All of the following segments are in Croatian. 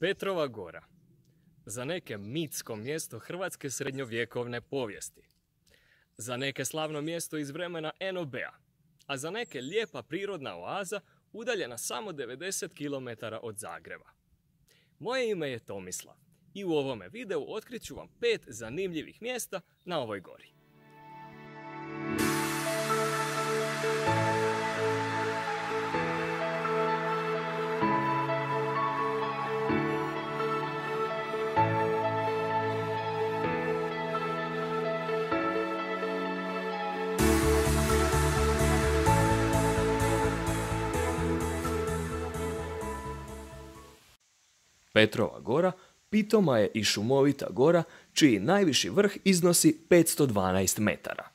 Petrova gora. Za neke mitsko mjesto hrvatske srednjovjekovne povijesti. Za neke slavno mjesto iz vremena Enobea. a A za neke lijepa prirodna oaza udaljena samo 90 km od Zagreba. Moje ime je Tomislav i u ovome videu otkriću vam pet zanimljivih mjesta na ovoj gori. Petrova gora pitoma je i šumovita gora čiji najviši vrh iznosi 512 metara.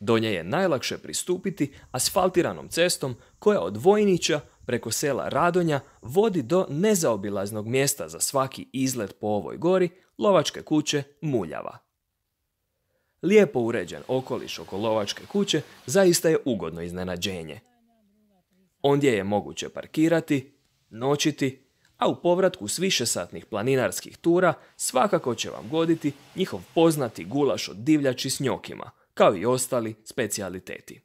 Do nje je najlakše pristupiti asfaltiranom cestom koja od Vojnića preko sela Radonja vodi do nezaobilaznog mjesta za svaki izlet po ovoj gori, lovačke kuće Muljava. Lijepo uređen okoliš oko lovačke kuće zaista je ugodno iznenađenje. Ondje je moguće parkirati, noćiti a u povratku s višesatnih planinarskih tura svakako će vam goditi njihov poznati gulaš od divljači s njokima, kao i ostali specijaliteti.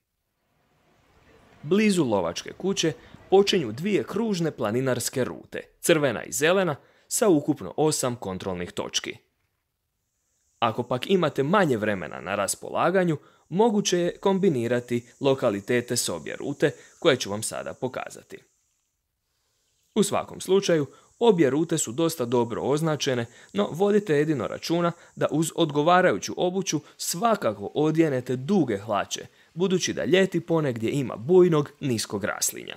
Blizu lovačke kuće počinju dvije kružne planinarske rute, crvena i zelena, sa ukupno osam kontrolnih točki. Ako pak imate manje vremena na raspolaganju, moguće je kombinirati lokalitete s obje rute koje ću vam sada pokazati. U svakom slučaju, obje rute su dosta dobro označene, no vodite jedino računa da uz odgovarajuću obuću svakako odjenete duge hlače, budući da ljeti ponegdje ima bujnog, niskog raslinja.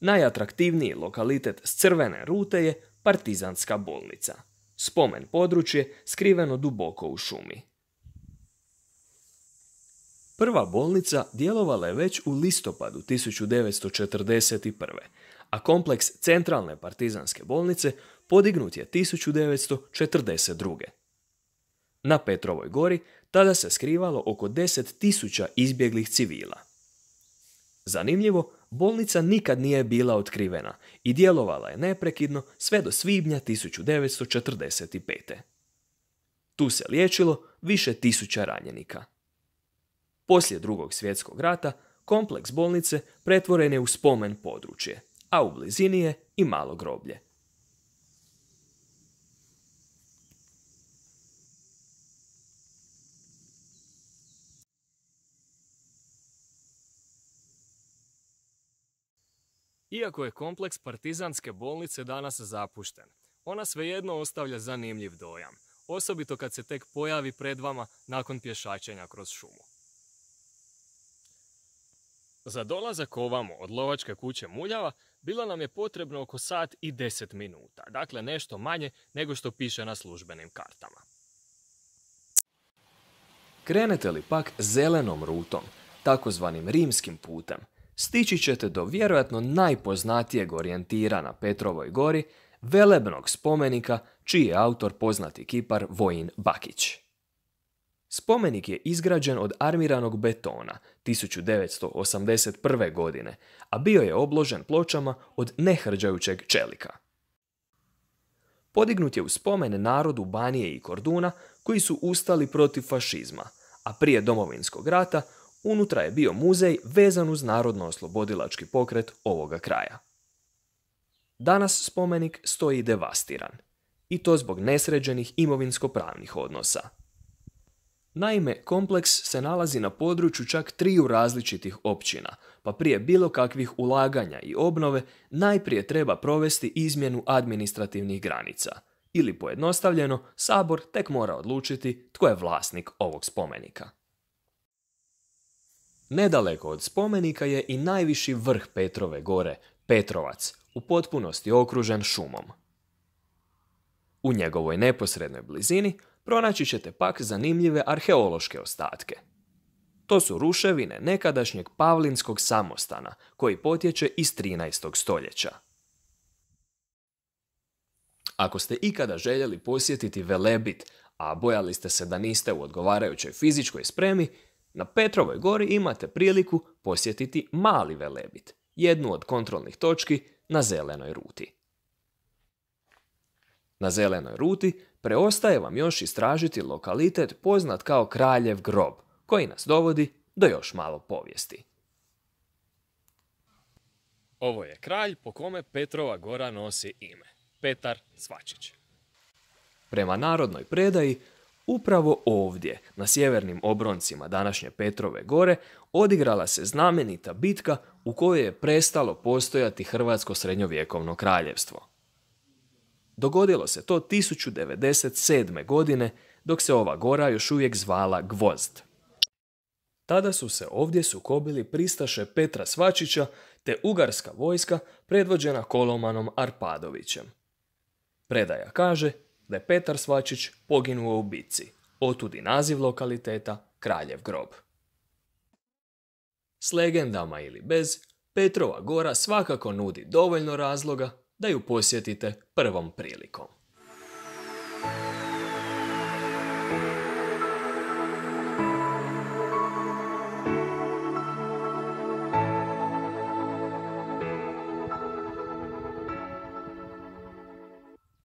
Najatraktivniji lokalitet s crvene rute je Partizanska bolnica. Spomen područje skriveno duboko u šumi. Prva bolnica djelovala je već u listopadu 1941. a kompleks centralne partizanske bolnice podignut je 1942. Na Petrovoj gori tada se skrivalo oko 10.000 izbjeglih civila. Zanimljivo, bolnica nikad nije bila otkrivena i djelovala je neprekidno sve do svibnja 1945. Tu se liječilo više tisuća ranjenika. Poslije drugog svjetskog rata, kompleks bolnice pretvoren je u spomen područje, a u blizini je i malo groblje. Iako je kompleks partizanske bolnice danas zapušten, ona svejedno ostavlja zanimljiv dojam, osobito kad se tek pojavi pred vama nakon pješačenja kroz šumu. Za dolazak ovamo od lovačke kuće Muljava bilo nam je potrebno oko sat i deset minuta, dakle nešto manje nego što piše na službenim kartama. Krenete li pak zelenom rutom, takozvanim rimskim putem, stići ćete do vjerojatno najpoznatijeg orijentira na Petrovoj gori, velebnog spomenika čiji je autor poznati kipar Vojin Bakić. Spomenik je izgrađen od armiranog betona 1981. godine, a bio je obložen pločama od nehrđajućeg čelika. Podignut je u spomen narodu Banije i Korduna koji su ustali protiv fašizma, a prije domovinskog rata unutra je bio muzej vezan uz narodno-oslobodilački pokret ovoga kraja. Danas spomenik stoji devastiran, i to zbog nesređenih imovinsko-pravnih odnosa. Naime, kompleks se nalazi na području čak triju različitih općina, pa prije bilo kakvih ulaganja i obnove najprije treba provesti izmjenu administrativnih granica. Ili pojednostavljeno, Sabor tek mora odlučiti tko je vlasnik ovog spomenika. Nedaleko od spomenika je i najviši vrh Petrove gore, Petrovac, u potpunosti okružen šumom. U njegovoj neposrednoj blizini pronaći ćete pak zanimljive arheološke ostatke. To su ruševine nekadašnjeg Pavlinskog samostana, koji potječe iz 13. stoljeća. Ako ste ikada željeli posjetiti Velebit, a bojali ste se da niste u odgovarajućoj fizičkoj spremi, na Petrovoj gori imate priliku posjetiti Mali Velebit, jednu od kontrolnih točki na zelenoj ruti. Na zelenoj ruti Preostaje vam još istražiti lokalitet poznat kao Kraljev grob, koji nas dovodi do još malo povijesti. Ovo je kralj po kome Petrova gora nosi ime, Petar Svačić. Prema narodnoj predaji, upravo ovdje, na sjevernim obroncima današnje Petrove gore, odigrala se znamenita bitka u kojoj je prestalo postojati Hrvatsko srednjovjekovno kraljevstvo. Dogodilo se to 1097. godine dok se ova gora još uvijek zvala Gvozd. Tada su se ovdje sukobili pristaše Petra Svačića te ugarska vojska predvođena Kolomanom Arpadovićem. Predaja kaže da je Petar Svačić poginuo u bici, otudi naziv lokaliteta Kraljev grob. S legendama ili bez, Petrova gora svakako nudi dovoljno razloga da ju posjetite prvom prilikom.